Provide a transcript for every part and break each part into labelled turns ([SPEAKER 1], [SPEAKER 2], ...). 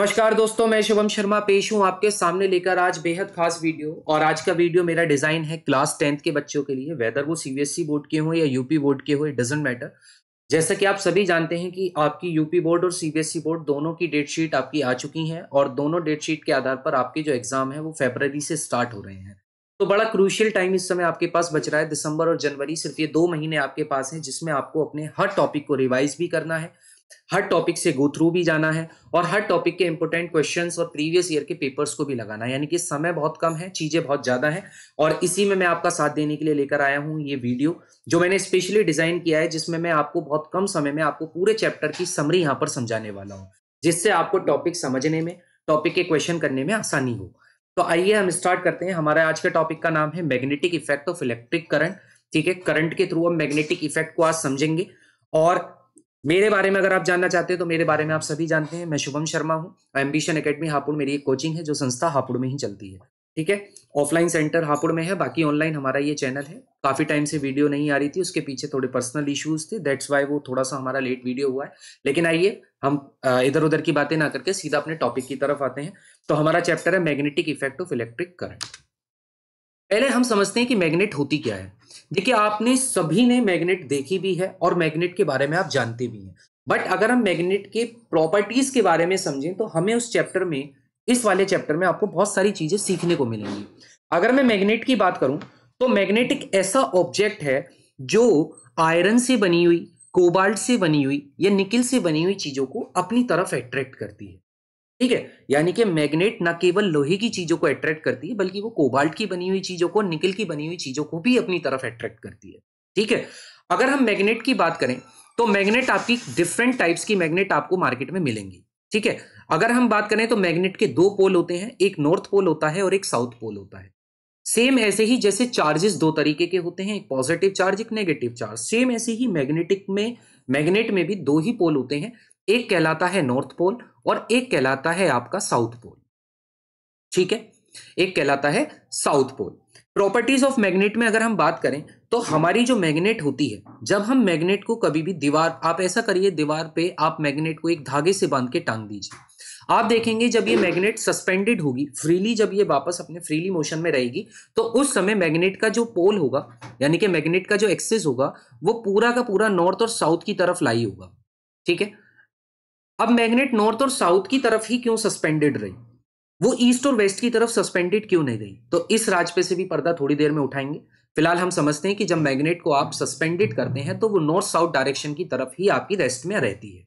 [SPEAKER 1] नमस्कार दोस्तों मैं शुभम शर्मा पेश हूँ आपके सामने लेकर आज बेहद खास वीडियो और आज का वीडियो मेरा डिज़ाइन है क्लास टेंथ के बच्चों के लिए वेदर वो सीबीएसई बोर्ड e के हों या यूपी बोर्ड के हो इट डजेंट मैटर जैसा कि आप सभी जानते हैं कि आपकी यूपी बोर्ड और सीबीएसई बोर्ड e दोनों की डेट शीट आपकी आ चुकी है और दोनों डेट शीट के आधार पर आपके जो एग्ज़ाम है वो फेबररी से स्टार्ट हो रहे हैं तो बड़ा क्रूशियल टाइम इस समय आपके पास बच रहा है दिसंबर और जनवरी सिर्फ ये दो महीने आपके पास हैं जिसमें आपको अपने हर टॉपिक को रिवाइज भी करना है हर टॉपिक से गो थ्रू भी जाना है और हर टॉपिक के इंपॉर्टेंट क्वेश्चंस और प्रीवियस ईयर के पेपर्स को भी लगाना है यानी कि समय बहुत कम है चीज़ें बहुत ज़्यादा हैं और इसी में मैं आपका साथ देने के लिए लेकर आया हूँ ये वीडियो जो मैंने स्पेशली डिज़ाइन किया है जिसमें मैं आपको बहुत कम समय में आपको पूरे चैप्टर की समरी यहाँ पर समझाने वाला हूँ जिससे आपको टॉपिक समझने में टॉपिक के क्वेश्चन करने में आसानी हो तो आइए हम स्टार्ट करते हैं हमारा आज के टॉपिक का नाम है magnetic effect of electric current ठीक है करंट के थ्रू हम मैग्नेटिक इफेक्ट को आज समझेंगे और मेरे बारे में अगर आप जानना चाहते हैं तो मेरे बारे में आप सभी जानते हैं मैं शुभम शर्मा हूँ एम्बिशन अकेडमी हापुड़ मेरी एक कोचिंग है जो संस्था हापुड़ में ही चलती है ठीक है ऑफलाइन सेंटर हापुड़ में है बाकी ऑनलाइन हमारा ये चैनल है काफ़ी टाइम से वीडियो नहीं आ रही थी उसके पीछे थोड़े पर्सनल इश्यूज थे दैट्स वाई वो थोड़ा सा हमारा लेट वीडियो हुआ है लेकिन आइए हम इधर उधर की बातें ना करके सीधा अपने टॉपिक की तरफ आते हैं तो हमारा चैप्टर है magnetic effect of electric current पहले हम समझते हैं कि मैग्नेट होती क्या है देखिए आपने सभी ने मैग्नेट देखी भी है और मैग्नेट के बारे में आप जानते भी हैं बट अगर हम मैग्नेट के प्रॉपर्टीज के बारे में समझें तो हमें उस चैप्टर में इस वाले चैप्टर में आपको बहुत सारी चीजें सीखने को मिलेंगी अगर मैं मैग्नेट की बात करूं तो मैग्नेट एक ऐसा ऑब्जेक्ट है जो आयरन से बनी हुई कोबाल्ट से बनी हुई या निकिल से बनी हुई चीजों को अपनी तरफ अट्रैक्ट करती है ठीक है यानी कि मैग्नेट न केवल लोहे की चीजों को अट्रैक्ट करती है बल्कि वो कोबाल्ट की बनी हुई चीजों को निकल की बनी हुई चीजों को भी अपनी तरफ अट्रैक्ट करती है ठीक है अगर हम मैग्नेट की बात करें तो मैग्नेट आपकी डिफरेंट टाइप्स की मैग्नेट आपको मार्केट में मिलेंगी ठीक है अगर हम बात करें तो मैग्नेट के दो पोल होते हैं एक नॉर्थ पोल होता है और एक साउथ पोल होता है सेम ऐसे ही जैसे चार्जेस दो तरीके के होते हैं एक पॉजिटिव चार्ज एक नेगेटिव चार्ज सेम ऐसे ही मैग्नेटिक में मैग्नेट में भी दो ही पोल होते हैं एक कहलाता है नॉर्थ पोल और एक कहलाता है आपका साउथ पोल ठीक है एक कहलाता है south pole properties of magnet में अगर हम बात करें तो हमारी जो मैग्नेट होती है जब हम मैग्नेट को कभी भी दीवार आप ऐसा करिए दीवार पे आप मैग्नेट को एक धागे से बांध के टांग दीजिए आप देखेंगे जब ये मैग्नेट सस्पेंडेड होगी फ्रीली जब ये वापस अपने फ्रीली मोशन में रहेगी तो उस समय मैग्नेट का जो पोल होगा यानी कि मैग्नेट का जो एक्सेस होगा वो पूरा का पूरा नॉर्थ और साउथ की तरफ लाई होगा ठीक है अब मैग्नेट नॉर्थ और साउथ की तरफ ही क्यों सस्पेंडेड रही वो ईस्ट और वेस्ट की तरफ सस्पेंडेड क्यों नहीं रही तो इस राज पे से भी पर्दा थोड़ी देर में उठाएंगे फिलहाल हम समझते हैं कि जब मैग्नेट को आप सस्पेंडेड करते हैं तो वो नॉर्थ साउथ डायरेक्शन की तरफ ही आपकी रेस्ट में रहती है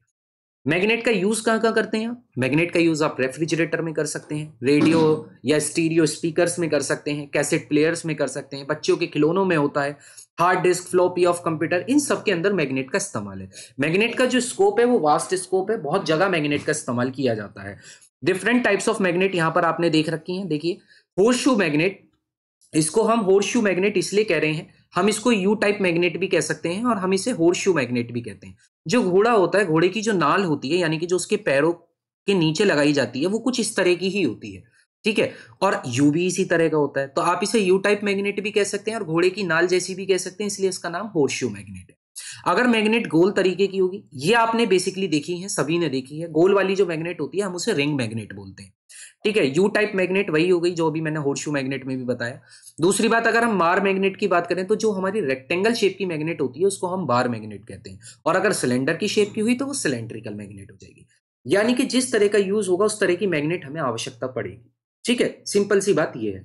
[SPEAKER 1] मैग्नेट का यूज कहाँ कहाँ करते हैं आप मैग्नेट का यूज आप रेफ्रिजरेटर में कर सकते हैं रेडियो या स्टीरियो स्पीकर्स में कर सकते हैं कैसेट प्लेयर्स में कर सकते हैं बच्चों के खिलौनों में होता है hard disk floppy of computer इन सब के अंदर मैग्नेट का इस्तेमाल है मैग्नेट का जो स्कोप है वो वास्ट स्कोप है बहुत जगह मैग्नेट का इस्तेमाल किया जाता है डिफरेंट टाइप्स ऑफ मैग्नेट यहाँ पर आपने देख रखी हैं देखिए होर्शू मैग्नेट इसको हम होर्शू मैग्नेट इसलिए कह रहे हैं हम इसको यू टाइप मैग्नेट भी कह सकते हैं और हम इसे होर्शू मैग्नेट भी कहते हैं जो घोड़ा होता है घोड़े की जो नाल होती है यानी कि जो उसके पैरों के नीचे लगाई जाती है वो कुछ इस तरह की ही होती है ठीक है और यू भी इसी तरह का होता है तो आप इसे यू टाइप मैग्नेट भी कह सकते हैं और घोड़े की नाल जैसी भी कह सकते हैं इसलिए इसका नाम होर्श्यू मैग्नेट है अगर मैग्नेट गोल तरीके की होगी ये आपने बेसिकली देखी है सभी ने देखी है गोल वाली जो मैग्नेट होती है हम उसे रिंग मैग्नेट बोलते हैं ठीक है यू टाइप मैग्नेट वही हो गई जो अभी मैंने होर्श्यू मैग्नेट में भी बताया दूसरी बात अगर हम बार मैग्नेट की बात करें तो जो हमारी रेक्टेंगल शेप की मैग्नेट होती है उसको हम बार मैग्नेट कहते हैं और अगर सिलेंडर की शेप की हुई तो वो सिलेंड्रिकल मैग्नेट हो जाएगी यानी कि जिस तरह का यूज होगा उस तरह की मैग्नेट हमें आवश्यकता पड़ेगी ठीक है सिंपल सी बात यह है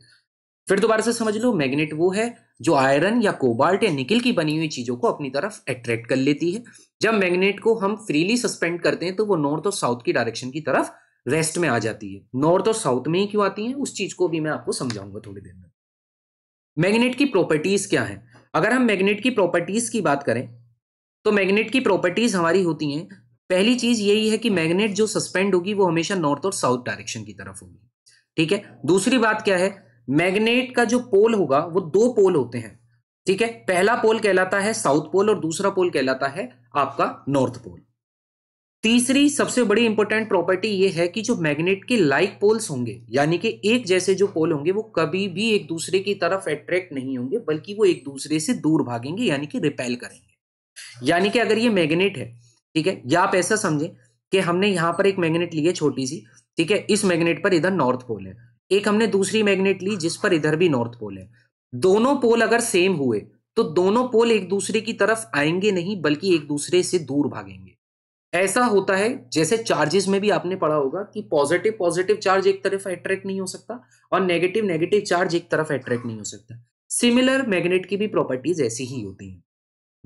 [SPEAKER 1] फिर दोबारा से समझ लो मैग्नेट वो है जो आयरन या कोबाल्ट या निकिल की बनी हुई चीजों को अपनी तरफ अट्रैक्ट कर लेती है जब मैग्नेट को हम फ्रीली सस्पेंड करते हैं तो वो नॉर्थ और साउथ की डायरेक्शन की तरफ वेस्ट में आ जाती है नॉर्थ और साउथ में ही क्यों आती है उस चीज को भी मैं आपको समझाऊंगा थोड़ी देर में मैग्नेट की प्रॉपर्टीज क्या है अगर हम मैग्नेट की प्रॉपर्टीज की बात करें तो मैग्नेट की प्रॉपर्टीज हमारी होती हैं पहली चीज यही है कि मैग्नेट जो सस्पेंड होगी वो हमेशा नॉर्थ और साउथ डायरेक्शन की तरफ होगी ठीक है दूसरी बात क्या है मैग्नेट का जो पोल होगा वो दो पोल होते हैं ठीक है पहला पोल कहलाता है साउथ पोल और दूसरा पोल कहलाता है आपका नॉर्थ पोल तीसरी सबसे बड़ी इंपॉर्टेंट प्रॉपर्टी ये है कि जो मैग्नेट के लाइक पोल्स होंगे यानी कि एक जैसे जो पोल होंगे वो कभी भी एक दूसरे की तरफ अट्रैक्ट नहीं होंगे बल्कि वो एक दूसरे से दूर भागेंगे यानी कि रिपेल करेंगे यानी कि अगर ये मैग्नेट है ठीक है या आप ऐसा समझें कि हमने यहां पर एक मैग्नेट ली है छोटी सी ठीक है इस मैग्नेट पर इधर नॉर्थ पोल है एक हमने दूसरी मैग्नेट ली जिस पर इधर भी नॉर्थ पोल है दोनों पोल अगर सेम हुए तो दोनों पोल एक दूसरे की तरफ आएंगे नहीं बल्कि एक दूसरे से दूर भागेंगे ऐसा होता है जैसे चार्जेस में भी आपने पढ़ा होगा कि पॉजिटिव पॉजिटिव चार्ज एक तरफ अट्रैक्ट नहीं हो सकता और नेगेटिव नेगेटिव चार्ज एक तरफ अट्रैक्ट नहीं हो सकता सिमिलर मैग्नेट की भी प्रॉपर्टीज ऐसी ही होती हैं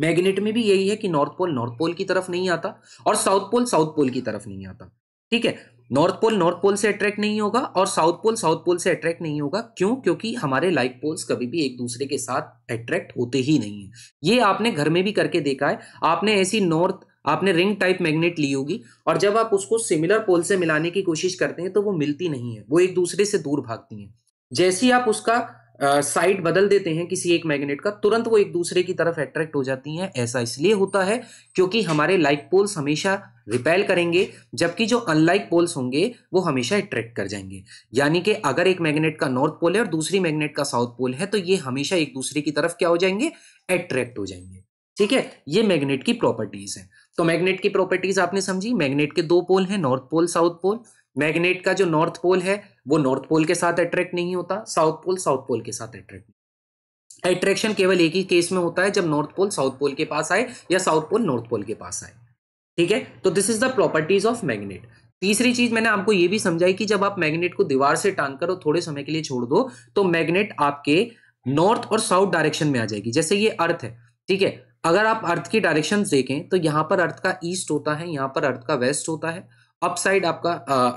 [SPEAKER 1] मैग्नेट में भी यही है कि नॉर्थ पोल नॉर्थ पोल की तरफ नहीं आता और साउथ पोल साउथ पोल की तरफ नहीं आता ठीक है नॉर्थ पोल नॉर्थ पोल से अट्रैक्ट नहीं होगा और साउथ पोल साउथ पोल से अट्रैक्ट नहीं होगा क्यों क्योंकि हमारे लाइक पोल्स कभी भी एक दूसरे के साथ अट्रैक्ट होते ही नहीं है ये आपने घर में भी करके देखा है आपने ऐसी नॉर्थ आपने रिंग टाइप मैग्नेट ली होगी और जब आप उसको सिमिलर पोल से मिलाने की कोशिश करते हैं तो वो मिलती नहीं है वो एक दूसरे से दूर भागती हैं जैसे ही आप उसका साइड बदल देते हैं किसी एक मैग्नेट का तुरंत वो एक दूसरे की तरफ अट्रैक्ट हो जाती हैं ऐसा इसलिए होता है क्योंकि हमारे लाइक पोल्स हमेशा रिपेल करेंगे जबकि जो अनलाइक पोल्स होंगे वो हमेशा अट्रैक्ट कर जाएंगे यानी कि अगर एक मैग्नेट का नॉर्थ पोल है और दूसरी मैग्नेट का साउथ पोल है तो ये हमेशा एक दूसरे की तरफ क्या हो जाएंगे अट्रैक्ट हो जाएंगे ठीक है ये मैग्नेट की प्रॉपर्टीज है तो मैग्नेट की प्रॉपर्टीज आपने समझी मैग्नेट के दो पोल हैं north pole south pole magnet का जो नॉर्थ पोल है वो नॉर्थ पोल के साथ अट्रैक्ट नहीं होता साउथ पोल साउथ पोल के साथ अट्रैक्ट अट्रैक्शन केवल एक ही केस में होता है जब नॉर्थ पोल साउथ पोल के पास आए या साउथ पोल नॉर्थ पोल के पास आए ठीक है तो this is the properties of magnet तीसरी चीज मैंने आपको ये भी समझाई कि जब आप मैग्नेट को दीवार से टांग कर और थोड़े समय के लिए छोड़ दो तो मैग्नेट आपके नॉर्थ और साउथ डायरेक्शन में आ जाएगी जैसे ये अर्थ है ठीक है अगर आप अर्थ की डायरेक्शन देखें तो यहाँ पर अर्थ का ईस्ट होता है यहां पर अर्थ का वेस्ट होता है अप साइड आपका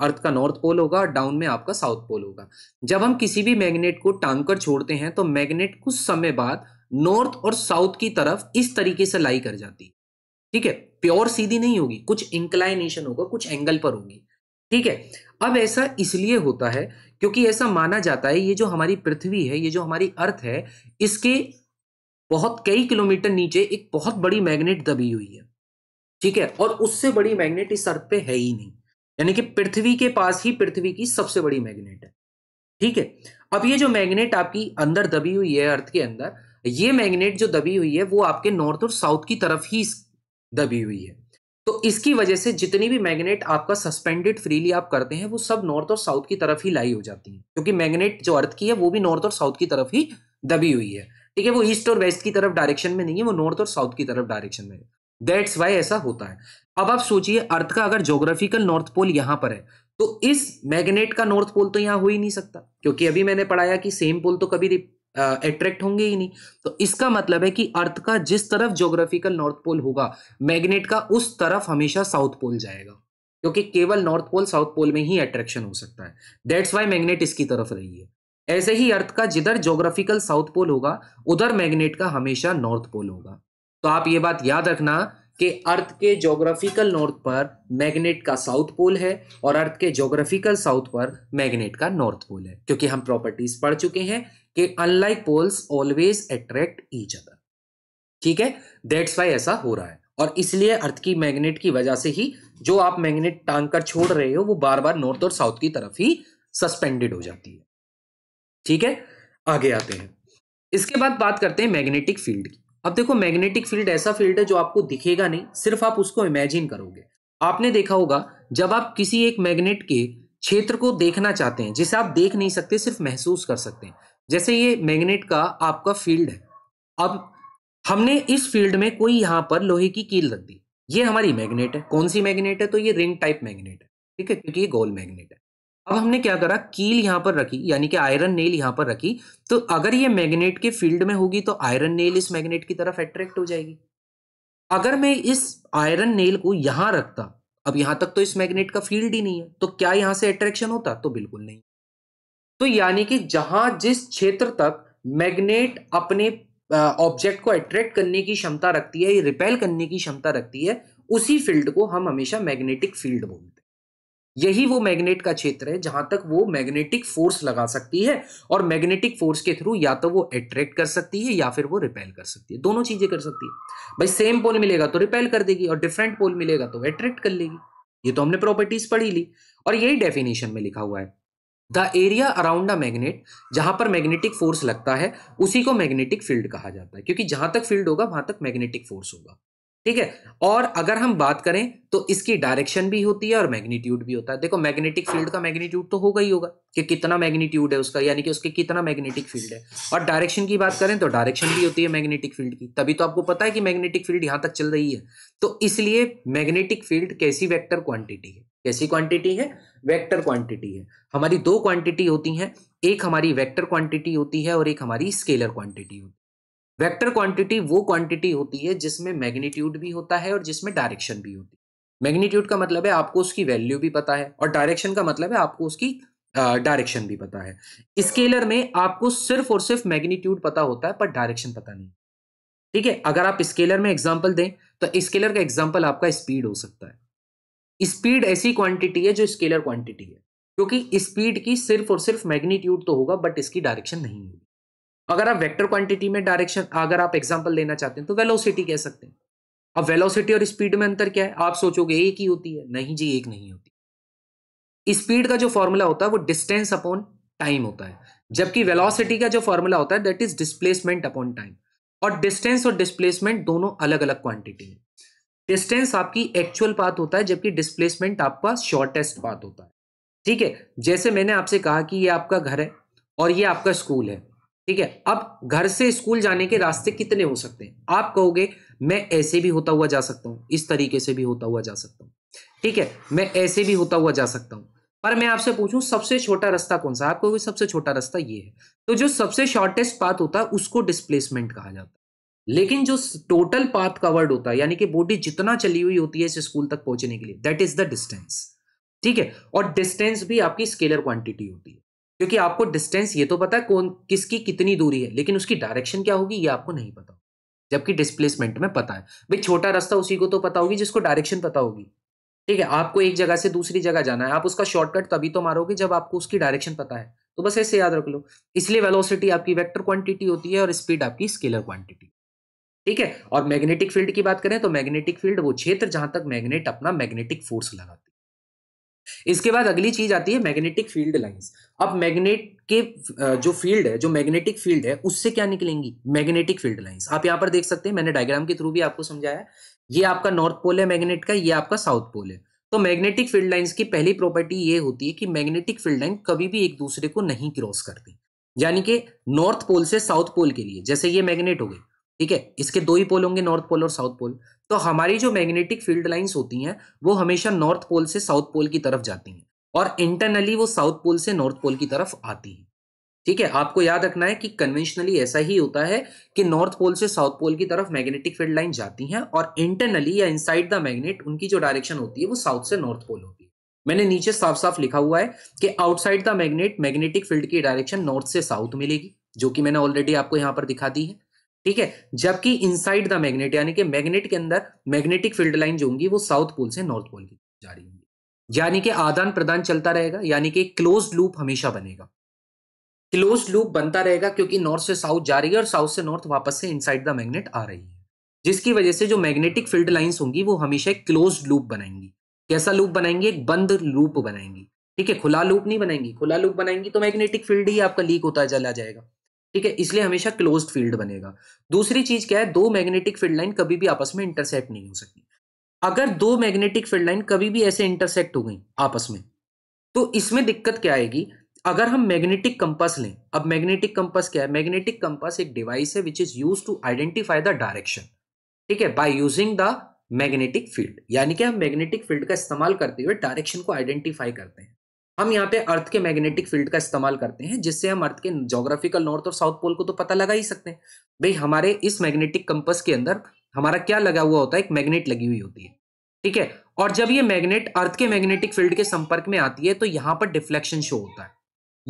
[SPEAKER 1] अर्थ का नॉर्थ पोल होगा डाउन में आपका साउथ पोल होगा जब हम किसी भी मैग्नेट को टांग कर छोड़ते हैं तो मैग्नेट कुछ समय बाद नॉर्थ और साउथ की तरफ इस तरीके से लाई कर जाती है ठीक है प्योर सीधी नहीं होगी कुछ इंक्लाइनेशन होगा कुछ एंगल पर होगी ठीक है अब ऐसा इसलिए होता है क्योंकि ऐसा माना जाता है ये जो हमारी पृथ्वी है ये जो हमारी अर्थ है इसके बहुत कई किलोमीटर नीचे एक बहुत बड़ी मैग्नेट दबी हुई है ठीक है और उससे बड़ी मैग्नेट इस अर्थ पे है ही नहीं यानी कि पृथ्वी के पास ही पृथ्वी की सबसे बड़ी मैग्नेट है ठीक है अब ये जो मैग्नेट आपकी अंदर दबी हुई है अर्थ के अंदर ये मैग्नेट जो दबी हुई है वो आपके नॉर्थ और साउथ की तरफ ही दबी हुई है तो इसकी वजह से जितनी भी मैग्नेट आपका सस्पेंडेड फ्रीली आप करते हैं वो सब नॉर्थ और साउथ की तरफ ही लाई हो जाती है क्योंकि मैग्नेट जो अर्थ की है वो भी नॉर्थ और साउथ की तरफ ही दबी हुई है ठीक है वो ईस्ट और वेस्ट की तरफ डायरेक्शन में नहीं है वो नॉर्थ और साउथ की तरफ डायरेक्शन में है दैट्स वाई ऐसा होता है अब आप सोचिए अर्थ का अगर ज्योग्राफिकल नॉर्थ पोल यहां पर है तो इस मैग्नेट का नॉर्थ पोल तो यहां हो ही नहीं सकता क्योंकि अभी मैंने पढ़ाया कि सेम पोल तो कभी अट्रैक्ट होंगे ही नहीं तो इसका मतलब है कि अर्थ का जिस तरफ ज्योग्राफिकल नॉर्थ पोल होगा मैग्नेट का उस तरफ हमेशा साउथ पोल जाएगा क्योंकि केवल नॉर्थ पोल साउथ पोल में ही अट्रैक्शन हो सकता है दैट्स वाई मैग्नेट इसकी तरफ रही है ऐसे ही अर्थ का जिधर ज्योग्राफिकल साउथ पोल होगा उधर मैग्नेट का हमेशा नॉर्थ पोल होगा तो आप ये बात याद रखना कि अर्थ के जोग्राफिकल नॉर्थ पर मैग्नेट का साउथ पोल है और अर्थ के ज्योग्राफिकल साउथ पर मैग्नेट का नॉर्थ पोल है क्योंकि हम प्रॉपर्टीज पढ़ चुके हैं कि unlike poles always attract each other ठीक है दैट्स वाई ऐसा हो रहा है और इसलिए अर्थ की मैग्नेट की वजह से ही जो आप मैग्नेट टांग कर छोड़ रहे हो वो बार बार नॉर्थ और साउथ की तरफ ही सस्पेंडेड हो जाती है ठीक है आगे आते हैं इसके बाद बात करते हैं मैग्नेटिक फील्ड की अब देखो मैग्नेटिक फील्ड ऐसा फील्ड है जो आपको दिखेगा नहीं सिर्फ आप उसको इमेजिन करोगे आपने देखा होगा जब आप किसी एक मैग्नेट के क्षेत्र को देखना चाहते हैं जिसे आप देख नहीं सकते सिर्फ महसूस कर सकते हैं जैसे ये मैग्नेट का आपका फील्ड है अब हमने इस फील्ड में कोई यहां पर लोहे की कील रख दी ये हमारी मैग्नेट है कौन सी मैग्नेट है तो ये रिंग टाइप मैग्नेट है ठीक है क्योंकि ये गोल मैग्नेट है अब हमने क्या करा कील यहाँ पर रखी यानी कि आयरन नेल यहाँ पर रखी तो अगर ये मैग्नेट के फील्ड में होगी तो आयरन नेल इस मैग्नेट की तरफ अट्रैक्ट हो जाएगी अगर मैं इस आयरन नेल को यहाँ रखता अब यहाँ तक तो इस मैग्नेट का फील्ड ही नहीं है तो क्या यहाँ से अट्रैक्शन होता तो बिल्कुल नहीं तो यानी कि जहां जिस क्षेत्र तक मैग्नेट अपने ऑब्जेक्ट को अट्रैक्ट करने की क्षमता रखती है रिपेल करने की क्षमता रखती है उसी फील्ड को हम हमेशा मैग्नेटिक फील्ड बोलते हैं यही वो मैग्नेट का क्षेत्र है जहां तक वो मैग्नेटिक फोर्स लगा सकती है और मैग्नेटिक फोर्स के थ्रू या तो वो अट्रैक्ट कर सकती है या फिर वो रिपेल कर सकती है दोनों चीजें कर सकती है भाई सेम पोल मिलेगा तो रिपेल कर देगी और डिफरेंट पोल मिलेगा तो अट्रैक्ट कर लेगी ये तो हमने प्रॉपर्टीज पढ़ी ली और यही डेफिनेशन में लिखा हुआ है the area around a magnet जहां पर मैग्नेटिक फोर्स लगता है उसी को मैग्नेटिक फील्ड कहा जाता है क्योंकि जहां तक फील्ड होगा वहां तक मैग्नेटिक फोर्स होगा ठीक है और अगर हम बात करें तो इसकी डायरेक्शन भी होती है और मैग्नीट्यूड भी होता है देखो मैग्नेटिक फील्ड का मैग्नीट्यूड तो होगा ही होगा कि कितना मैग्नीट्यूड है उसका यानी कि उसके कितना मैग्नेटिक फील्ड है और डायरेक्शन की बात करें तो डायरेक्शन भी होती है मैग्नेटिक फील्ड की तभी तो आपको पता है कि मैग्नेटिक फील्ड यहां तक चल रही है तो इसलिए मैग्नेटिक फील्ड कैसी वैक्टर क्वांटिटी है कैसी क्वांटिटी है वेक्टर क्वांटिटी है हमारी दो क्वांटिटी होती हैं एक हमारी वेक्टर क्वांटिटी होती है और एक हमारी स्केलर क्वांटिटी होती है वेक्टर क्वांटिटी वो क्वांटिटी होती है जिसमें मैग्नीट्यूड भी होता है और जिसमें डायरेक्शन भी होती है मैग्नीट्यूड का मतलब है आपको उसकी वैल्यू भी पता है और डायरेक्शन का मतलब है आपको उसकी डायरेक्शन भी पता है स्केलर में आपको सिर्फ और सिर्फ मैग्नीट्यूड पता होता है पर डायरेक्शन पता नहीं ठीक है अगर आप स्केलर में एग्जाम्पल दें तो स्केलर का एग्जाम्पल आपका स्पीड हो सकता है स्पीड ऐसी क्वांटिटी है जो स्केलर क्वांटिटी है क्योंकि स्पीड की सिर्फ और सिर्फ मैग्नीट्यूड तो होगा बट इसकी डायरेक्शन नहीं होगी अगर आप वेक्टर क्वांटिटी में डायरेक्शन अगर आप एग्जांपल लेना चाहते हैं तो वेलोसिटी कह सकते हैं अब वेलोसिटी और स्पीड में अंतर क्या है आप सोचोगे एक ही होती है नहीं जी एक नहीं होती स्पीड का जो फॉर्मूला होता है वो डिस्टेंस अपॉन टाइम होता है जबकि वेलोसिटी का जो फॉर्मूला होता है that is displacement upon time और डिस्टेंस और डिस्प्लेसमेंट दोनों अलग अलग क्वांटिटी है डिस्टेंस आपकी एक्चुअल पाथ होता है जबकि डिस्प्लेसमेंट आपका शॉर्टेस्ट पाथ होता है ठीक है जैसे मैंने आपसे कहा कि ये आपका घर है और ये आपका स्कूल है ठीक है अब घर से स्कूल जाने के रास्ते कितने हो सकते हैं आप कहोगे मैं ऐसे भी होता हुआ जा सकता हूं इस तरीके से भी होता हुआ जा सकता हूं ठीक है मैं ऐसे भी होता हुआ जा सकता हूं पर मैं आपसे पूछूं सबसे छोटा रास्ता कौन सा आप कहोगे सबसे छोटा रास्ता ये है तो जो सबसे शॉर्टेस्ट पाथ होता है उसको डिस्प्लेसमेंट कहा जाता है लेकिन जो टोटल पाथ कवर्ड होता है यानी कि बॉडी जितना चली हुई होती है इस स्कूल तक पहुंचने के लिए दैट इज द डिस्टेंस ठीक है और डिस्टेंस भी आपकी स्केलर क्वांटिटी होती है क्योंकि आपको डिस्टेंस ये तो पता है कौन किसकी कितनी दूरी है लेकिन उसकी डायरेक्शन क्या होगी ये आपको नहीं पता जबकि डिस्प्लेसमेंट में पता है भाई छोटा रास्ता उसी को तो पता होगी जिसको डायरेक्शन पता होगी ठीक है आपको एक जगह से दूसरी जगह जाना है आप उसका शॉर्टकट तभी तो मारोगे जब आपको उसकी डायरेक्शन पता है तो बस ऐसे याद रख लो इसलिए वेलोसिटी आपकी वेक्टर क्वांटिटी होती है और स्पीड आपकी स्केलर क्वांटिटी ठीक है और मैग्नेटिक फील्ड की बात करें तो मैग्नेटिक फील्ड वो क्षेत्र जहां तक मैग्नेट अपना मैग्नेटिक फोर्स लगाता है इसके बाद अगली चीज आती है मैग्नेटिक फील्ड लाइंस अब मैग्नेट के जो फील्ड है जो मैग्नेटिक फील्ड है उससे क्या निकलेंगी मैग्नेटिक फील्ड लाइंस आप यहां पर देख सकते हैं मैंने डायग्राम के थ्रू भी आपको समझाया ये आपका नॉर्थ पोल है मैग्नेट का ये आपका साउथ पोल है तो मैग्नेटिक फील्ड लाइंस की पहली प्रॉपर्टी ये होती है कि मैग्नेटिक फील्ड लाइन कभी भी एक दूसरे को नहीं क्रॉस करती यानी कि नॉर्थ पोल से साउथ पोल के लिए जैसे ये मैग्नेट हो गई ठीक है इसके दो ही पोल होंगे नॉर्थ पोल और साउथ पोल तो हमारी जो मैग्नेटिक फील्ड लाइंस होती हैं वो हमेशा नॉर्थ पोल से साउथ पोल की तरफ जाती हैं और इंटरनली वो साउथ पोल से नॉर्थ पोल की तरफ आती है ठीक है आपको याद रखना है कि कन्वेंशनली ऐसा ही होता है कि नॉर्थ पोल से साउथ पोल की तरफ मैग्नेटिक फील्ड लाइन जाती हैं और इंटरनली या इनसाइड द मैग्नेट उनकी जो डायरेक्शन होती है वो साउथ से नॉर्थ पोल होती है मैंने नीचे साफ साफ लिखा हुआ है कि outside the magnet magnetic field की डायरेक्शन नॉर्थ से साउथ मिलेगी जो कि मैंने ऑलरेडी आपको यहाँ पर दिखा दी है ठीक है जबकि इनसाइड द मैग्नेट यानी कि मैग्नेट के अंदर मैग्नेटिक फील्ड लाइन जो होंगी वो साउथ पोल से नॉर्थ पोल की जा रही होंगी यानी कि आदान प्रदान चलता रहेगा यानी कि क्लोज लूप हमेशा बनेगा क्लोज लूप बनता रहेगा क्योंकि नॉर्थ से साउथ जा रही है और साउथ से नॉर्थ वापस से इनसाइड द मैग्नेट आ रही है जिसकी वजह से जो मैग्नेटिक फील्ड लाइंस होंगी वो हमेशा एक क्लोज लूप बनाएंगी कैसा लूप बनाएंगी एक बंद लूप बनाएंगी ठीक है खुला लूप नहीं बनाएंगी खुला लूप बनाएंगी तो मैग्नेटिक फील्ड ही आपका लीक होता चला जाएगा ठीक है इसलिए हमेशा क्लोज फील्ड बनेगा दूसरी चीज क्या है दो मैग्नेटिक फील्ड लाइन कभी भी आपस में इंटरसेक्ट नहीं हो सकती अगर दो मैग्नेटिक फील्ड लाइन कभी भी ऐसे इंटरसेक्ट हो गई आपस में तो इसमें दिक्कत क्या आएगी अगर हम मैग्नेटिक कंपास लें अब मैग्नेटिक कंपास क्या है मैग्नेटिक कंपास एक डिवाइस है which is use to identify the direction ठीक है by using the magnetic field यानी कि हम मैग्नेटिक फील्ड का इस्तेमाल करते हुए डायरेक्शन को आइडेंटिफाई करते हैं हम यहाँ पे अर्थ के मैग्नेटिक फील्ड का इस्तेमाल करते हैं जिससे हम अर्थ के जोग्राफिकल नॉर्थ और साउथ पोल को तो पता लगा ही सकते हैं भाई हमारे इस मैग्नेटिक कंपस के अंदर हमारा क्या लगा हुआ होता है एक मैग्नेट लगी हुई होती है ठीक है और जब ये मैग्नेट अर्थ के मैग्नेटिक फील्ड के संपर्क में आती है तो यहाँ पर डिफ्लेक्शन शो होता है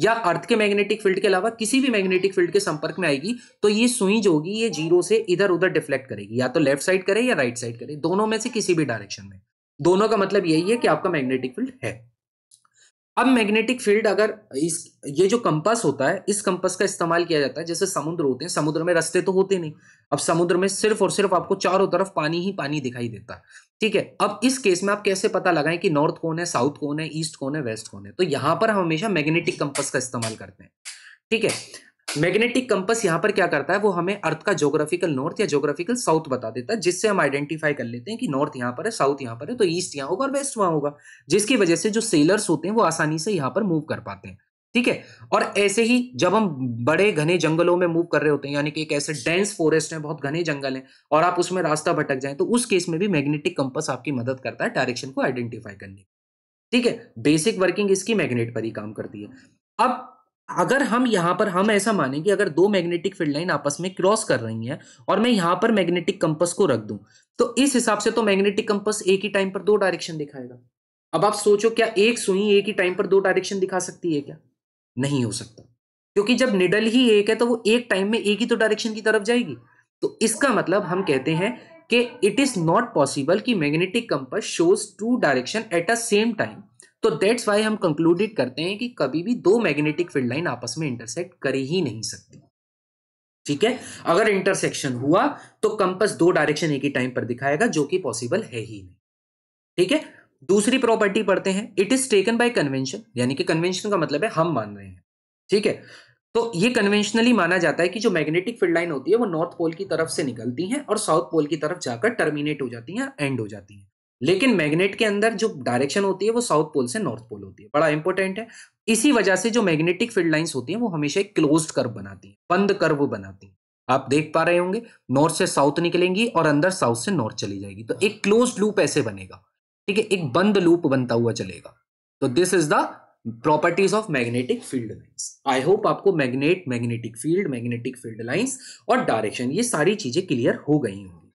[SPEAKER 1] या अर्थ के मैग्नेटिक फील्ड के अलावा किसी भी मैग्नेटिक फील्ड के संपर्क में आएगी तो ये सुई जो होगी ये जीरो से इधर उधर डिफ्लेक्ट करेगी या तो लेफ्ट साइड करे या राइट साइड करे दोनों में से किसी भी डायरेक्शन में दोनों का मतलब यही है कि आपका मैग्नेटिक फील्ड है अब मैग्नेटिक फील्ड अगर इस ये जो कंपास होता है इस कंपास का इस्तेमाल किया जाता है जैसे समुद्र होते हैं समुद्र में रास्ते तो होते नहीं अब समुद्र में सिर्फ और सिर्फ आपको चारों तरफ पानी ही पानी दिखाई देता है ठीक है अब इस केस में आप कैसे पता लगाएं कि नॉर्थ कौन है साउथ कौन है ईस्ट कौन है वेस्ट कौन है तो यहां पर हम हमेशा मैग्नेटिक कंपस का इस्तेमाल करते हैं ठीक है मैग्नेटिक कंपस यहाँ पर क्या करता है वो हमें अर्थ का जोग्राफिकल नॉर्थ या जोग्राफिकल साउथ बता देता है जिससे हम आइडेंटिफाई कर लेते हैं कि नॉर्थ यहाँ पर है साउथ यहाँ पर है तो ईस्ट यहाँ होगा और वेस्ट वहाँ होगा जिसकी वजह से जो सेलर्स होते हैं वो आसानी से यहाँ पर मूव कर पाते हैं ठीक है और ऐसे ही जब हम बड़े घने जंगलों में मूव कर रहे होते हैं यानी कि एक ऐसे डेंस फॉरेस्ट है बहुत घने जंगल है और आप उसमें रास्ता भटक जाए तो उस केस में भी मैग्नेटिक कंपस आपकी मदद करता है डायरेक्शन को आइडेंटिफाई करने ठीक है बेसिक वर्किंग इसकी मैग्नेट पर ही काम करती है अब अगर हम यहाँ पर हम ऐसा माने कि अगर दो मैग्नेटिक फील्ड लाइन आपस में क्रॉस कर रही हैं और मैं यहाँ पर मैग्नेटिक कंपस को रख दूं तो इस हिसाब से तो मैग्नेटिक कंपस एक ही टाइम पर दो डायरेक्शन दिखाएगा अब आप सोचो क्या एक सुई एक ही टाइम पर दो डायरेक्शन दिखा सकती है क्या नहीं हो सकता क्योंकि जब निडल ही एक है तो वो एक टाइम में एक ही तो डायरेक्शन की तरफ जाएगी तो इसका मतलब हम कहते हैं कि इट इज नॉट पॉसिबल कि magnetic compass shows two direction at a same time तो दैट्स वाई हम कंक्लूडेड करते हैं कि कभी भी दो मैग्नेटिक फील्ड लाइन आपस में इंटरसेक्ट कर ही नहीं सकती ठीक है अगर इंटरसेक्शन हुआ तो कंपस दो डायरेक्शन एक ही टाइम पर दिखाएगा जो कि पॉसिबल है ही नहीं ठीक है दूसरी प्रॉपर्टी पढ़ते हैं it is taken by convention यानी कि कन्वेंशन का मतलब है हम मान रहे हैं ठीक है तो ये कन्वेंशनली माना जाता है कि जो मैग्नेटिक फील्ड लाइन होती है वो नॉर्थ पोल की तरफ से निकलती हैं और साउथ पोल की तरफ जाकर टर्मिनेट हो जाती हैं एंड हो जाती हैं लेकिन मैग्नेट के अंदर जो डायरेक्शन होती है वो साउथ पोल से नॉर्थ पोल होती है बड़ा इंपॉर्टेंट है इसी वजह से जो मैग्नेटिक फील्ड लाइंस होती हैं वो हमेशा एक क्लोज कर्व बनाती हैं बंद कर्व बनाती हैं आप देख पा रहे होंगे नॉर्थ से साउथ निकलेंगी और अंदर साउथ से नॉर्थ चली जाएगी तो एक क्लोज लूप ऐसे बनेगा ठीक है एक बंद लूप बनता हुआ चलेगा तो this is the properties of magnetic field lines I hope आपको magnet magnetic field magnetic field lines और डायरेक्शन ये सारी चीजें क्लियर हो गई होंगी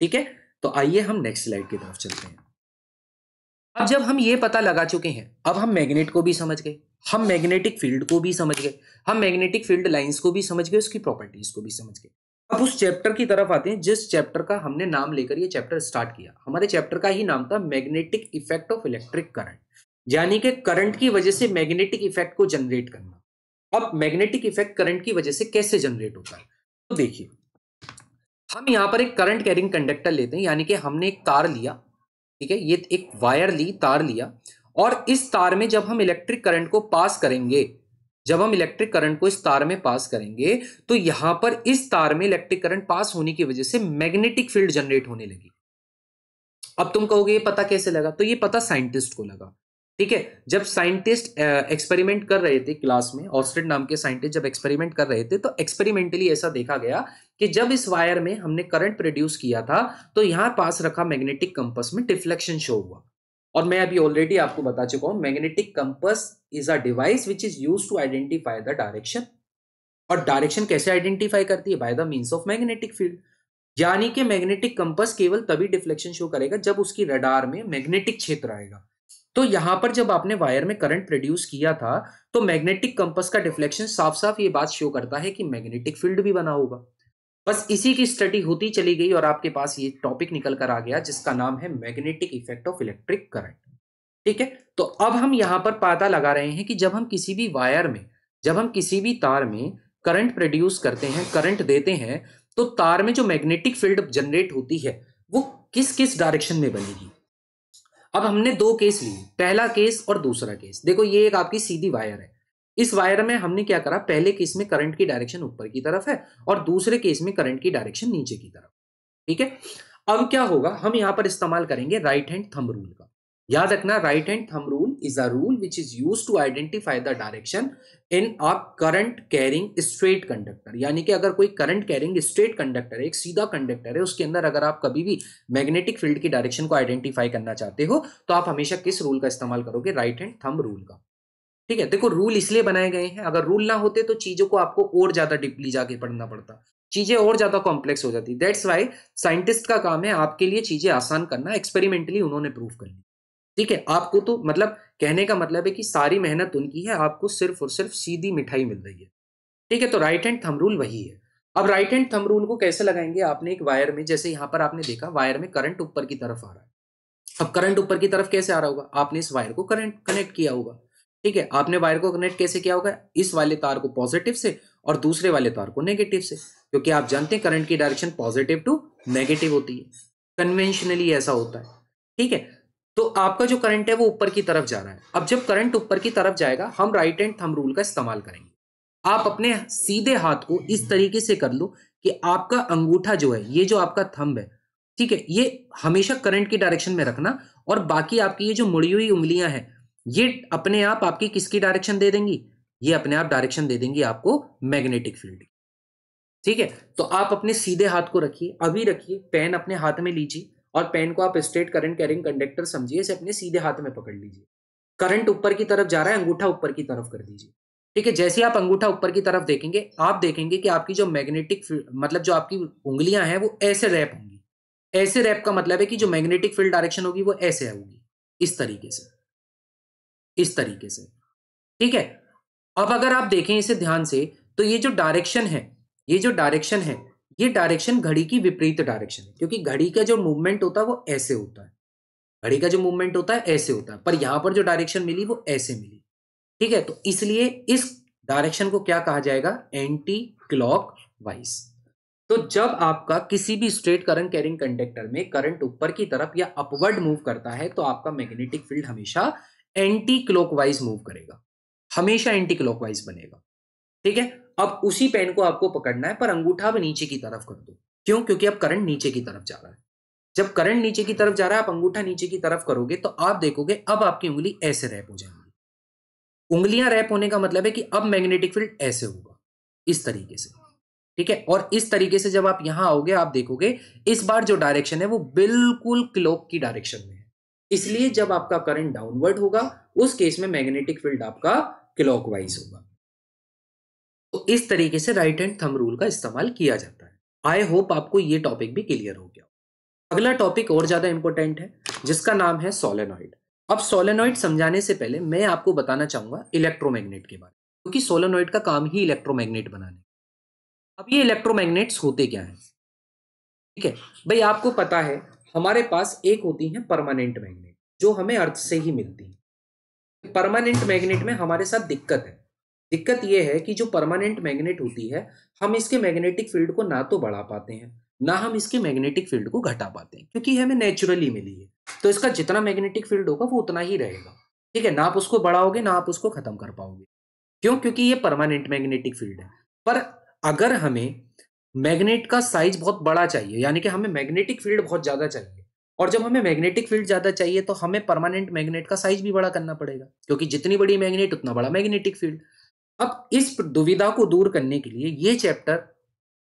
[SPEAKER 1] ठीक है तो आइए हम नेक्स्ट स्लाइड की तरफ चलते हैं अब हाँ। जब हम ये पता लगा चुके हैं अब हम मैग्नेट को भी समझ गए हम मैग्नेटिक फील्ड को भी समझ गए हम मैग्नेटिक फील्ड लाइंस को भी समझ गए उसकी प्रॉपर्टीज को भी समझ गए अब उस चैप्टर की तरफ आते हैं जिस चैप्टर का हमने नाम लेकर ये चैप्टर स्टार्ट किया हमारे चैप्टर का ही नाम था magnetic effect of electric current यानी कि करंट की वजह से मैग्नेटिक इफेक्ट को जनरेट करना अब मैग्नेटिक इफेक्ट करंट की वजह से कैसे जनरेट होता है तो देखिए हम यहाँ पर एक करंट कैरिंग कंडक्टर लेते हैं यानी कि हमने एक तार लिया ठीक है ये एक वायर ली तार लिया और इस तार में जब हम इलेक्ट्रिक करंट को पास करेंगे जब हम इलेक्ट्रिक करंट को इस तार में पास करेंगे तो यहां पर इस तार में इलेक्ट्रिक करंट पास होने की वजह से मैग्नेटिक फील्ड जनरेट होने लगी अब तुम कहोगे ये पता कैसे लगा तो ये पता साइंटिस्ट को लगा ठीक है जब साइंटिस्ट एक्सपेरिमेंट कर रहे थे क्लास में ऑस्ट्रेड नाम के साइंटिस्ट जब एक्सपेरिमेंट कर रहे थे तो एक्सपेरिमेंटली ऐसा देखा गया कि जब इस वायर में हमने करंट प्रोड्यूस किया था तो यहां पास रखा मैग्नेटिक कंपस में डिफ्लेक्शन शो हुआ और मैं अभी ऑलरेडी आपको बता चुका हूं magnetic compass is a device which is use to identify the direction और डायरेक्शन कैसे आइडेंटिफाई करती है by the means of magnetic field यानी कि मैग्नेटिक कंपस केवल तभी डिफ्लेक्शन शो करेगा जब उसकी रडार में मैग्नेटिक क्षेत्र आएगा तो यहां पर जब आपने वायर में करंट प्रोड्यूस किया था तो मैग्नेटिक कंपस का डिफ्लेक्शन साफ साफ ये बात शो करता है कि मैग्नेटिक फील्ड भी बना होगा बस इसी की स्टडी होती चली गई और आपके पास ये टॉपिक निकल कर आ गया जिसका नाम है magnetic effect of electric current ठीक है तो अब हम यहां पर पता लगा रहे हैं कि जब हम किसी भी वायर में जब हम किसी भी तार में करंट प्रोड्यूस करते हैं करंट देते हैं तो तार में जो मैग्नेटिक फील्ड जनरेट होती है वो किस किस डायरेक्शन में बनेगी अब हमने दो केस लिए पहला केस और दूसरा केस देखो ये एक आपकी सीधी वायर है इस वायर में हमने क्या करा पहले केस में करंट की डायरेक्शन ऊपर की तरफ है और दूसरे केस में करंट की डायरेक्शन नीचे की तरफ ठीक है अब क्या होगा हम यहां पर इस्तेमाल करेंगे राइट हैंड थंब रूल का याद रखना right hand thumb rule is a rule which is use to identify the direction in a current carrying straight conductor यानी कि अगर कोई करंट कैरिंग स्ट्रेट कंडक्टर है एक सीधा कंडक्टर है उसके अंदर अगर आप कभी भी मैग्नेटिक फील्ड की डायरेक्शन को आइडेंटिफाई करना चाहते हो तो आप हमेशा किस रूल का इस्तेमाल करोगे राइट हैंड थम रूल का ठीक है देखो रूल इसलिए बनाए गए हैं अगर रूल ना होते तो चीजों को आपको और ज्यादा डीपली जाके पढ़ना पड़ता चीजें और ज्यादा कॉम्प्लेक्स हो जाती दैट्स वाई साइंटिस्ट का काम है आपके लिए चीजें आसान करना एक्सपेरिमेंटली उन्होंने प्रूव कर ली ठीक है आपको तो मतलब कहने का मतलब है कि सारी मेहनत उनकी है आपको सिर्फ और सिर्फ सीधी मिठाई मिल रही है ठीक है तो राइट हैंड थम रूल वही है अब राइट हैंड थम रूल को कैसे लगाएंगे आपने एक वायर में जैसे यहाँ पर आपने देखा वायर में करंट ऊपर की तरफ आ रहा है अब करंट ऊपर की तरफ कैसे आ रहा होगा आपने इस वायर को करंट कनेक्ट किया होगा ठीक है आपने वायर को कनेक्ट कैसे किया होगा इस वाले तार को पॉजिटिव से और दूसरे वाले तार को नेगेटिव से क्योंकि आप जानते हैं करंट की डायरेक्शन पॉजिटिव टू नेगेटिव होती है कन्वेंशनली ऐसा होता है ठीक है तो आपका जो करंट है वो ऊपर की तरफ जा रहा है अब जब करंट ऊपर की तरफ जाएगा हम राइट एंड थम रूल का इस्तेमाल करेंगे आप अपने सीधे हाथ को इस तरीके से कर लो कि आपका अंगूठा जो है ये जो आपका थंब है ठीक है ये हमेशा करंट की डायरेक्शन में रखना और बाकी आपकी ये जो मुड़ी हुई उंगलियां हैं ये अपने आप आपकी किसकी डायरेक्शन दे देंगी ये अपने आप डायरेक्शन दे देंगी आपको मैग्नेटिक फील्ड ठीक है तो आप अपने सीधे हाथ को रखिए अभी रखिए पेन अपने हाथ में लीजिए और पेन को आप स्ट्रेट करंट कैरिंग कंडक्टर समझिए इसे अपने सीधे हाथ में पकड़ लीजिए करंट ऊपर की तरफ जा रहा है अंगूठा ऊपर की तरफ कर दीजिए ठीक है जैसे आप अंगूठा ऊपर की तरफ देखेंगे आप देखेंगे कि आपकी जो मैग्नेटिक मतलब जो आपकी उंगलियां हैं वो ऐसे रैप होंगी ऐसे रैप का मतलब है कि जो मैग्नेटिक फील्ड डायरेक्शन होगी वो ऐसे होगी इस तरीके से इस तरीके से ठीक है अब अगर आप देखें इसे ध्यान से तो ये जो डायरेक्शन है ये जो डायरेक्शन है ये डायरेक्शन घड़ी की विपरीत डायरेक्शन है क्योंकि घड़ी का जो मूवमेंट होता है वो ऐसे होता है घड़ी का जो मूवमेंट होता है ऐसे होता है पर यहां पर जो डायरेक्शन मिली वो ऐसे मिली ठीक है तो इसलिए इस डायरेक्शन को क्या कहा जाएगा एंटी क्लॉक वाइज तो जब आपका किसी भी स्ट्रेट करंट कैरिंग कंडक्टर में करंट ऊपर की तरफ या अपवर्ड मूव करता है तो आपका मैग्नेटिक फील्ड हमेशा एंटी क्लॉकवाइज मूव करेगा हमेशा एंटी क्लॉकवाइज बनेगा ठीक है अब उसी पेन को आपको पकड़ना है पर अंगूठा अब नीचे की तरफ कर दो क्यों क्योंकि अब करंट नीचे की तरफ जा रहा है जब करंट नीचे की तरफ जा रहा है आप अंगूठा नीचे की तरफ करोगे तो आप देखोगे अब आपकी उंगली ऐसे रैप हो जाएगी उंगलियां रैप होने का मतलब है कि अब मैग्नेटिक फील्ड ऐसे होगा इस तरीके से ठीक है और इस तरीके से जब आप यहां आओगे आप देखोगे इस बार जो डायरेक्शन है वो बिल्कुल क्लॉक की डायरेक्शन में है इसलिए जब आपका करंट डाउनवर्ड होगा उस केस में मैग्नेटिक फील्ड आपका क्लॉकवाइज होगा तो इस तरीके से राइट हैंड थम रूल का इस्तेमाल किया जाता है आई होप आपको ये टॉपिक भी क्लियर हो गया अगला टॉपिक और ज़्यादा इंपॉर्टेंट है जिसका नाम है सोलेनॉइड अब सोलेनॉइड समझाने से पहले मैं आपको बताना चाहूंगा इलेक्ट्रोमैग्नेट के बारे में क्योंकि सोलेनॉइड का काम ही इलेक्ट्रोमैग्नेट बनाने अब ये इलेक्ट्रोमैग्नेट्स होते क्या हैं ठीक है भाई आपको पता है हमारे पास एक होती है परमानेंट मैग्नेट जो हमें अर्थ से ही मिलती है परमानेंट मैग्नेट में हमारे साथ दिक्कत है दिक्कत यह है कि जो परमानेंट मैग्नेट होती है हम इसके मैग्नेटिक फील्ड को ना तो बढ़ा पाते हैं ना हम इसके मैग्नेटिक फील्ड को घटा पाते हैं क्योंकि हमें नेचुरली मिली है तो इसका जितना मैग्नेटिक फील्ड होगा वो उतना ही रहेगा ठीक है ना आप उसको बढ़ाओगे ना आप उसको खत्म कर पाओगे क्यों क्योंकि ये परमानेंट मैग्नेटिक फील्ड है पर अगर हमें मैग्नेट का साइज बहुत बड़ा चाहिए यानी कि हमें मैग्नेटिक फील्ड बहुत ज़्यादा चाहिए और जब हमें मैग्नेटिक फील्ड ज़्यादा चाहिए तो हमें परमानेंट मैग्नेट का साइज भी बड़ा करना पड़ेगा क्योंकि जितनी बड़ी मैग्नेट उतना बड़ा मैग्नेटिक फील्ड अब इस दुविधा को दूर करने के लिए ये चैप्टर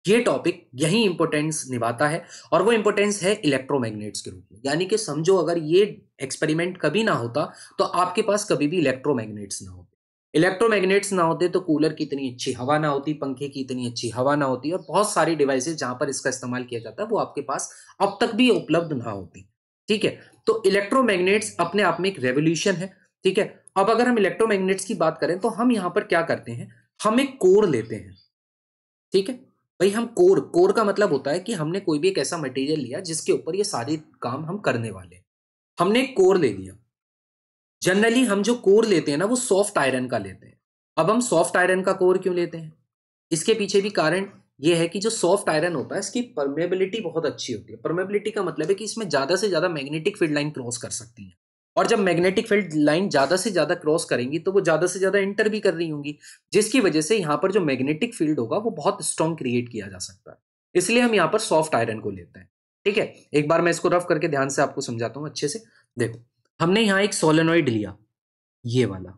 [SPEAKER 1] ये टॉपिक यही इंपोर्टेंस निभाता है और वो इंपोर्टेंस है इलेक्ट्रोमैग्नेट्स के रूप में यानी कि समझो अगर ये एक्सपेरिमेंट कभी ना होता तो आपके पास कभी भी इलेक्ट्रोमैग्नेट्स ना होते इलेक्ट्रोमैग्नेट्स ना होते तो कूलर की इतनी अच्छी हवा ना होती पंखे की इतनी अच्छी हवा ना होती और बहुत सारी डिवाइसेज जहां पर इसका इस्तेमाल किया जाता है वो आपके पास अब तक भी उपलब्ध ना होती ठीक है तो इलेक्ट्रोमैग्नेट्स अपने आप में एक रेवोल्यूशन है ठीक है अब अगर हम इलेक्ट्रोमैग्नेट्स की बात करें तो हम यहाँ पर क्या करते हैं हम एक कोर लेते हैं ठीक है भाई हम कोर कोर का मतलब होता है कि हमने कोई भी एक ऐसा मटेरियल लिया जिसके ऊपर ये सारे काम हम करने वाले हमने एक कोर ले लिया जनरली हम जो कोर लेते हैं ना वो सॉफ्ट आयरन का लेते हैं अब हम सॉफ्ट आयरन का कोर क्यों लेते हैं इसके पीछे भी कारण ये है कि जो सॉफ्ट आयरन होता है इसकी परमेबिलिटी बहुत अच्छी होती है परमेबिलिटी का मतलब है कि इसमें ज़्यादा से ज़्यादा मैग्नेटिक फील्ड लाइन क्रॉस कर सकती है और जब मैग्नेटिक फील्ड लाइन ज़्यादा से ज़्यादा क्रॉस करेंगी तो वो ज़्यादा से ज़्यादा इंटर भी कर रही होंगी जिसकी वजह से यहाँ पर जो मैग्नेटिक फील्ड होगा वो बहुत स्ट्रॉन्ग क्रिएट किया जा सकता है इसलिए हम यहाँ पर सॉफ्ट आयरन को लेते हैं ठीक है एक बार मैं इसको रफ करके ध्यान से आपको समझाता हूँ अच्छे से देखो हमने यहाँ एक सोलेनोइड लिया ये वाला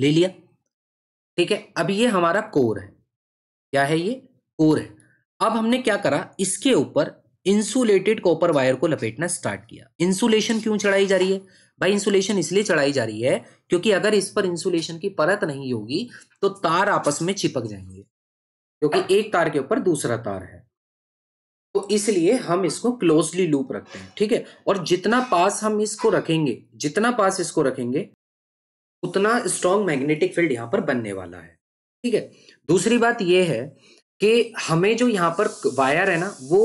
[SPEAKER 1] ले लिया ठीक है अब ये हमारा कोर है क्या है ये कोर है अब हमने क्या करा इसके ऊपर इंसुलेटेड कॉपर वायर को लपेटना स्टार्ट किया इंसुलेशन क्यों चढ़ाई जा रही है भाई इंसुलेशन इसलिए चढ़ाई जा रही है क्योंकि अगर इस पर इंसुलेशन की परत नहीं होगी तो तार आपस में चिपक जाएंगे क्योंकि एक तार के ऊपर दूसरा तार है तो इसलिए हम इसको क्लोजली लूप रखते हैं ठीक है और जितना पास हम इसको रखेंगे जितना पास इसको रखेंगे उतना स्ट्रॉन्ग मैग्नेटिक फील्ड यहां पर बनने वाला है ठीक है दूसरी बात यह है कि हमें जो यहां पर वायर है ना वो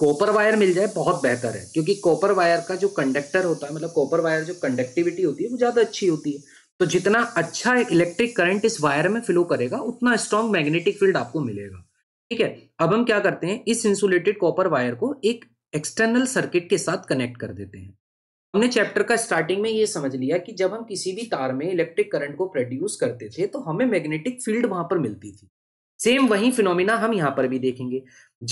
[SPEAKER 1] कॉपर वायर मिल जाए बहुत बेहतर है क्योंकि कॉपर वायर का जो कंडक्टर होता है मतलब कॉपर वायर जो कंडक्टिविटी होती है वो ज़्यादा अच्छी होती है तो जितना अच्छा एक इलेक्ट्रिक करंट इस वायर में फ्लो करेगा उतना स्ट्रॉन्ग मैग्नेटिक फील्ड आपको मिलेगा ठीक है अब हम क्या करते हैं इस इंसुलेटेड कॉपर वायर को एक एक्सटर्नल सर्किट के साथ कनेक्ट कर देते हैं हमने चैप्टर का स्टार्टिंग में ये समझ लिया कि जब हम किसी भी तार में इलेक्ट्रिक करंट को प्रोड्यूस करते थे तो हमें मैग्नेटिक फील्ड वहां पर मिलती थी सेम वही फिनोमिना हम यहां पर भी देखेंगे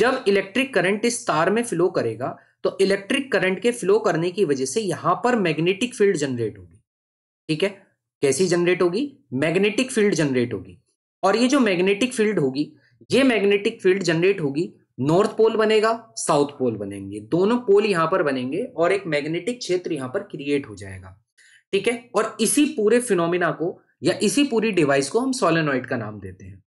[SPEAKER 1] जब इलेक्ट्रिक करंट इस तार में फ्लो करेगा तो इलेक्ट्रिक करंट के फ्लो करने की वजह से यहां पर मैग्नेटिक फील्ड जनरेट होगी ठीक है कैसी जनरेट होगी मैग्नेटिक फील्ड जनरेट होगी और ये जो मैग्नेटिक फील्ड होगी ये मैग्नेटिक फील्ड जनरेट होगी नॉर्थ पोल बनेगा साउथ पोल बनेंगे दोनों पोल यहां पर बनेंगे और एक मैग्नेटिक क्षेत्र यहां पर क्रिएट हो जाएगा ठीक है और इसी पूरे फिनोमिना को या इसी पूरी डिवाइस को हम सोलेनॉइड का नाम देते हैं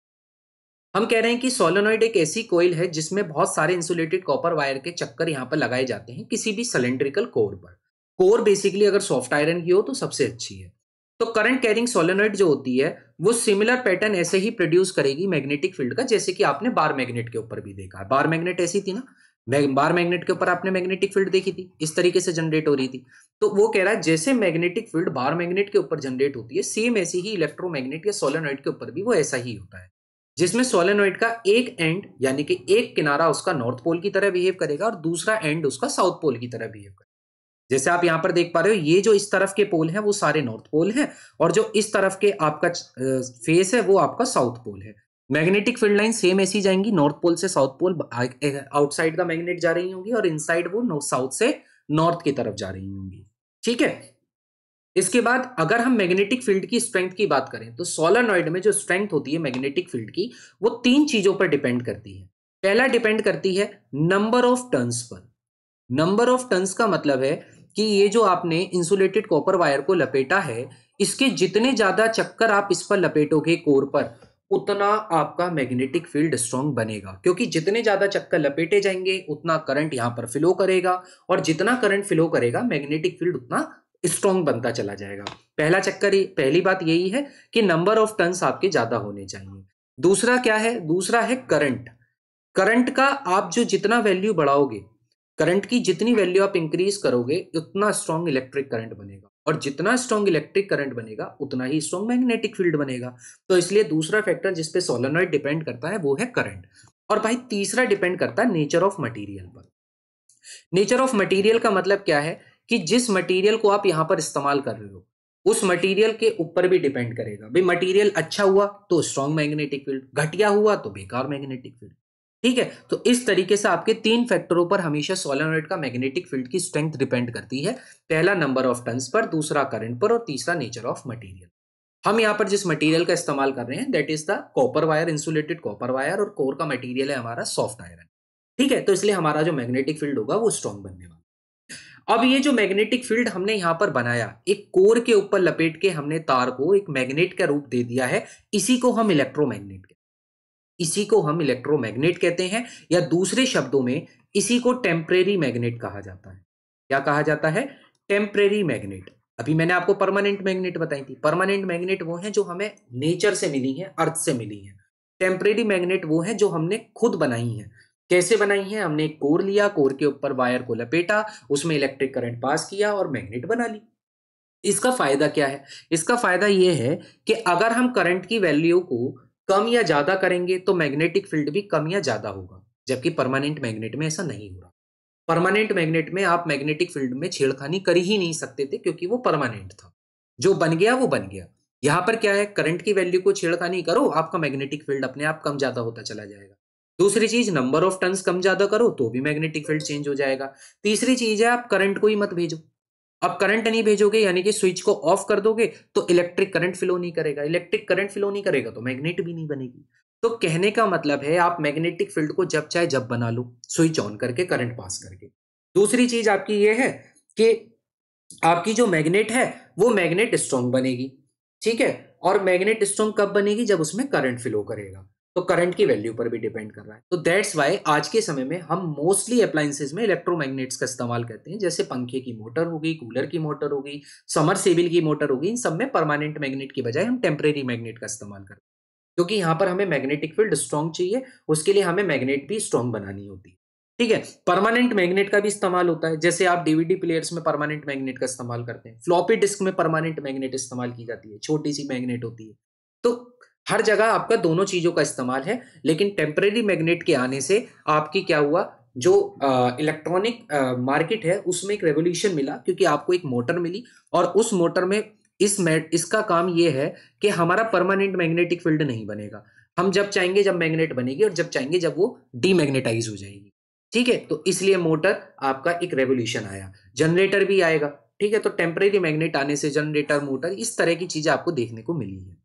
[SPEAKER 1] हम कह रहे हैं कि सोलोनॉइड एक ऐसी कोयल है जिसमें बहुत सारे इंसुलेटेड कॉपर वायर के चक्कर यहाँ पर लगाए जाते हैं किसी भी सिलेंड्रिकल कोर पर कोर बेसिकली अगर सॉफ्ट आयरन की हो तो सबसे अच्छी है तो करंट कैरिंग सोलोनॉइड जो होती है वो सिमिलर पैटर्न ऐसे ही प्रोड्यूस करेगी मैग्नेटिक फील्ड का जैसे कि आपने बार मैग्नेट के ऊपर भी देखा बार मैग्नेट ऐसी थी ना बार मैग्नेट के ऊपर आपने मैग्नेटिक फील्ड देखी थी इस तरीके से जनरेट हो रही थी तो वो कह रहा है जैसे मैग्नेटिक फील्ड बार मैग्नेट के ऊपर जनरेट होती है सेम ऐसी ही इलेक्ट्रोमैग्नेट या सोलोनॉइड के ऊपर भी वो ऐसा ही होता है जिसमें सोलेनोइड का एक एंड यानी कि एक किनारा उसका नॉर्थ पोल की तरह बिहेव करेगा और दूसरा एंड उसका साउथ पोल की तरह बिहेव करेगा जैसे आप यहां पर देख पा रहे हो ये जो इस तरफ के पोल हैं वो सारे नॉर्थ पोल हैं और जो इस तरफ के आपका फेस है वो आपका साउथ पोल है मैग्नेटिक फील्ड लाइन सेम ऐसी जाएंगी नॉर्थ पोल से साउथ पोल आउटसाइड का मैग्नेट जा रही होंगी और इनसाइड वो साउथ से नॉर्थ की तरफ जा रही होंगी ठीक है इसके बाद अगर हम मैग्नेटिक फील्ड की स्ट्रेंथ की बात करें तो सोलरनॉइड में जो स्ट्रेंथ होती है मैग्नेटिक फील्ड की वो तीन चीजों पर डिपेंड करती है पहला डिपेंड करती है नंबर ऑफ टर्न्स पर नंबर ऑफ टर्न्स का मतलब है कि ये जो आपने इंसुलेटेड कॉपर वायर को लपेटा है इसके जितने ज्यादा चक्कर आप इस पर लपेटोगे कोर पर उतना आपका मैग्नेटिक फील्ड स्ट्रांग बनेगा क्योंकि जितने ज्यादा चक्कर लपेटे जाएंगे उतना करंट यहां पर फ्लो करेगा और जितना करंट फ्लो करेगा मैग्नेटिक फील्ड उतना स्ट्रॉन्ग बनता चला जाएगा पहला चक्कर पहली बात यही है कि नंबर ऑफ टन आपके ज़्यादा होने चाहिए दूसरा क्या है दूसरा है करंट करंट का आप जो जितना वैल्यू बढ़ाओगे करंट की जितनी वैल्यू आप इंक्रीज करोगे उतना स्ट्रॉन्ग इलेक्ट्रिक करंट बनेगा और जितना स्ट्रॉन्ग इलेक्ट्रिक करंट बनेगा उतना ही स्ट्रॉन्ग मैग्नेटिक फील्ड बनेगा तो इसलिए दूसरा फैक्टर जिसपे सोलोनॉइड डिपेंड करता है वो है करंट और भाई तीसरा डिपेंड करता है नेचर ऑफ मटीरियल पर नेचर ऑफ मटीरियल का मतलब क्या है कि जिस मटेरियल को आप यहां पर इस्तेमाल कर रहे हो उस मटेरियल के ऊपर भी डिपेंड करेगा भाई मटेरियल अच्छा हुआ तो स्ट्रांग मैग्नेटिक फील्ड घटिया हुआ तो बेकार मैग्नेटिक फील्ड ठीक है तो इस तरीके से आपके तीन फैक्टरों पर हमेशा सोलेनोइड का मैग्नेटिक फील्ड की स्ट्रेंथ डिपेंड करती है पहला नंबर ऑफ टन्स पर दूसरा करंट पर और तीसरा नेचर ऑफ मटेरियल हम यहाँ पर जिस मटेरियल का इस्तेमाल कर रहे हैं that is the copper wire insulated copper wire और कोर का मटेरियल है हमारा सॉफ्ट आयरन ठीक है तो इसलिए हमारा जो मैग्नेटिक फील्ड होगा वो स्ट्रॉन्ग बनने अब ये जो मैग्नेटिक फील्ड हमने यहां पर बनाया एक कोर के ऊपर लपेट के हमने तार को एक मैग्नेट का रूप दे दिया है इसी को हम इलेक्ट्रोमैग्नेट मैग्नेट इसी को हम इलेक्ट्रोमैग्नेट कहते हैं या दूसरे शब्दों में इसी को टेम्परेरी मैग्नेट कहा जाता है क्या कहा जाता है टेम्परेरी मैग्नेट अभी मैंने आपको परमानेंट मैग्नेट बताई थी परमानेंट मैग्नेट वो है जो हमें नेचर से मिली है अर्थ से मिली है टेम्परेरी मैग्नेट वो है जो हमने खुद बनाई है कैसे बनाई है हमने एक कोर लिया कोर के ऊपर वायर को लपेटा उसमें इलेक्ट्रिक करंट पास किया और मैग्नेट बना ली इसका फायदा क्या है इसका फायदा यह है कि अगर हम करंट की वैल्यू को कम या ज्यादा करेंगे तो मैग्नेटिक फील्ड भी कम या ज्यादा होगा जबकि परमानेंट मैग्नेट में ऐसा नहीं हो रहा परमानेंट मैग्नेट में आप मैग्नेटिक फील्ड में छेड़खानी कर ही नहीं सकते थे क्योंकि वो परमानेंट था जो बन गया वो बन गया यहां पर क्या है करंट की वैल्यू को छेड़खानी करो आपका मैग्नेटिक फील्ड अपने आप कम ज्यादा होता चला जाएगा दूसरी चीज नंबर ऑफ टन कम ज्यादा करो तो भी मैग्नेटिक फील्ड चेंज हो जाएगा तीसरी चीज है आप करंट को ही मत भेजो आप करंट नहीं भेजोगे यानी कि स्विच को ऑफ कर दोगे तो इलेक्ट्रिक करंट फ्लो नहीं करेगा इलेक्ट्रिक करंट फ्लो नहीं करेगा तो मैग्नेट भी नहीं बनेगी तो कहने का मतलब है आप मैग्नेटिक फील्ड को जब चाहे जब बना लो स्विच ऑन करके करंट पास करके दूसरी चीज आपकी ये है कि आपकी जो मैग्नेट है वो मैग्नेट स्ट्रॉन्ग बनेगी ठीक है और मैग्नेट स्ट्रॉन्ग कब बनेगी जब उसमें करंट फ्लो करेगा तो करंट की वैल्यू पर भी डिपेंड कर रहा है तो दैट्स वाई आज के समय में हम मोस्टली अप्लाइंसेज में इलेक्ट्रोमैग्नेट्स का इस्तेमाल करते हैं जैसे पंखे की मोटर होगी कूलर की मोटर होगी समर सेविल की मोटर होगी इन सब में परमानेंट मैग्नेट की बजाय हम टेम्परेरी मैग्नेट का इस्तेमाल करते हैं क्योंकि यहाँ पर हमें मैग्नेटिक फील्ड स्ट्रॉन्ग चाहिए उसके लिए हमें मैग्नेट भी स्ट्रॉन्ग बनानी होती है ठीक है परमानेंट मैग्नेट का भी इस्तेमाल होता है जैसे आप डीवीडी प्लेयर्स में परमानेंट मैग्नेट का इस्तेमाल करते हैं फ्लॉपी डिस्क में परमानेंट मैग्नेट इस्तेमाल की जाती है छोटी सी मैग्नेट होती है तो हर जगह आपका दोनों चीजों का इस्तेमाल है लेकिन टेम्परेरी मैग्नेट के आने से आपकी क्या हुआ जो इलेक्ट्रॉनिक मार्केट है उसमें एक रेवोल्यूशन मिला क्योंकि आपको एक मोटर मिली और उस मोटर में इस मैट इसका काम यह है कि हमारा परमानेंट मैग्नेटिक फील्ड नहीं बनेगा हम जब चाहेंगे जब मैग्नेट बनेगी और जब चाहेंगे जब वो डीमैग्नेटाइज हो जाएगी ठीक है तो इसलिए मोटर आपका एक रेवोल्यूशन आया जनरेटर भी आएगा ठीक है तो टेम्परेरी मैग्नेट आने से जनरेटर मोटर इस तरह की चीजें आपको देखने को मिली है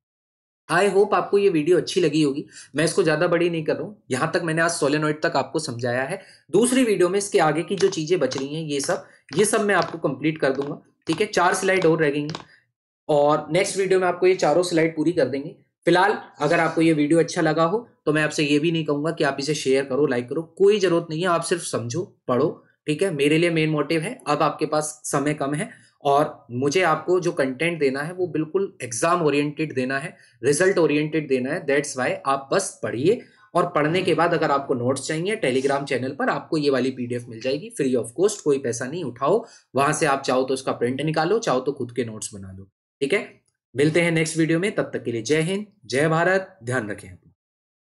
[SPEAKER 1] आई होप आपको ये वीडियो अच्छी लगी होगी मैं इसको ज़्यादा बड़ी नहीं कर रहा हूँ यहां तक मैंने आज सोलेनोइड तक आपको समझाया है दूसरी वीडियो में इसके आगे की जो चीज़ें बच रही हैं ये सब ये सब मैं आपको कंप्लीट कर दूंगा ठीक है चार स्लाइड और रह गई हैं और नेक्स्ट वीडियो में आपको ये चारों स्लाइड पूरी कर देंगे फिलहाल अगर आपको ये वीडियो अच्छा लगा हो तो मैं आपसे ये भी नहीं कहूंगा कि आप इसे शेयर करो लाइक करो कोई ज़रूरत नहीं है आप सिर्फ समझो पढ़ो ठीक है मेरे लिए मेन मोटिव है अब आपके पास समय कम है और मुझे आपको जो कंटेंट देना है वो बिल्कुल एग्जाम ओरिएंटेड देना है रिजल्ट ओरिएंटेड देना है दैट्स वाई आप बस पढ़िए और पढ़ने के बाद अगर आपको नोट्स चाहिए टेलीग्राम चैनल पर आपको ये वाली पीडीएफ मिल जाएगी फ्री ऑफ कॉस्ट कोई पैसा नहीं उठाओ वहां से आप चाहो तो उसका प्रिंट निकालो चाहो तो खुद के नोट्स बना लो ठीक है मिलते हैं नेक्स्ट वीडियो में तब तक के लिए जय हिंद जय भारत ध्यान रखें